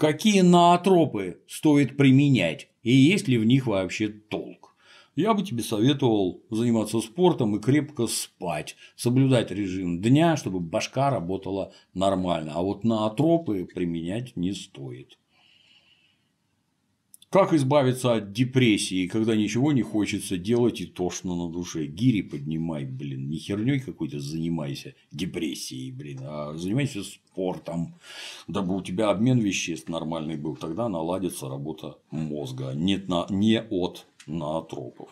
Какие наотропы стоит применять и есть ли в них вообще толк? Я бы тебе советовал заниматься спортом и крепко спать, соблюдать режим дня, чтобы башка работала нормально, а вот наотропы применять не стоит. Как избавиться от депрессии, когда ничего не хочется делать и тошно на душе? Гири поднимай, блин, не херней какой-то занимайся депрессией, блин, а занимайся спортом, дабы у тебя обмен веществ нормальный был, тогда наладится работа мозга, а нет на... не от наотропов.